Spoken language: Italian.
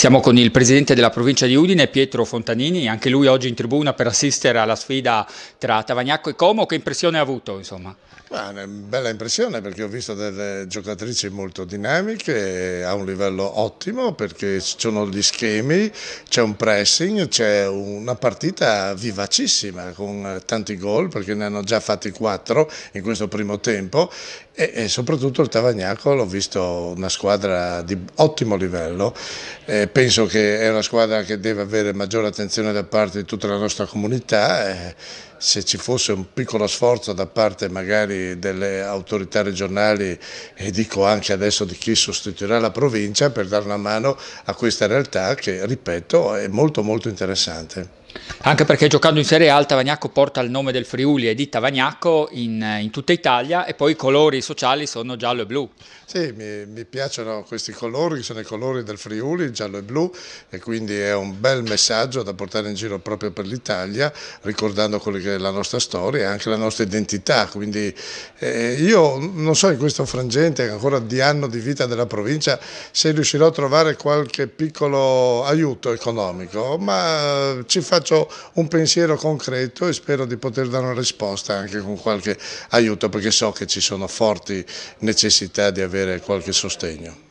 Siamo con il presidente della provincia di Udine, Pietro Fontanini, anche lui oggi in tribuna per assistere alla sfida tra Tavagnacco e Como. Che impressione ha avuto? Insomma? una bella impressione perché ho visto delle giocatrici molto dinamiche, a un livello ottimo perché ci sono gli schemi, c'è un pressing, c'è una partita vivacissima con tanti gol perché ne hanno già fatti quattro in questo primo tempo e, e soprattutto il Tavagnacco l'ho visto una squadra di ottimo livello. Eh, penso che è una squadra che deve avere maggiore attenzione da parte di tutta la nostra comunità. Eh, se ci fosse un piccolo sforzo da parte magari delle autorità regionali e dico anche adesso di chi sostituirà la provincia per dare una mano a questa realtà che, ripeto, è molto molto interessante. Anche perché giocando in Serie A Tavagnacco porta il nome del Friuli e di Tavagnacco in, eh, in, tutta Italia e poi i colori sociali sono giallo e blu. Sì, mi, mi piacciono questi colori, che sono i colori del Friuli, giallo e blu e quindi è un bel messaggio da portare in giro proprio per l'Italia ricordando quella che è la nostra storia e anche la nostra identità. Quindi eh, io non so in questo frangente ancora di anno di vita della provincia se riuscirò a trovare qualche piccolo aiuto economico, ma ci faccio faccio un pensiero concreto e spero di poter dare una risposta anche con qualche aiuto perché so che ci sono forti necessità di avere qualche sostegno.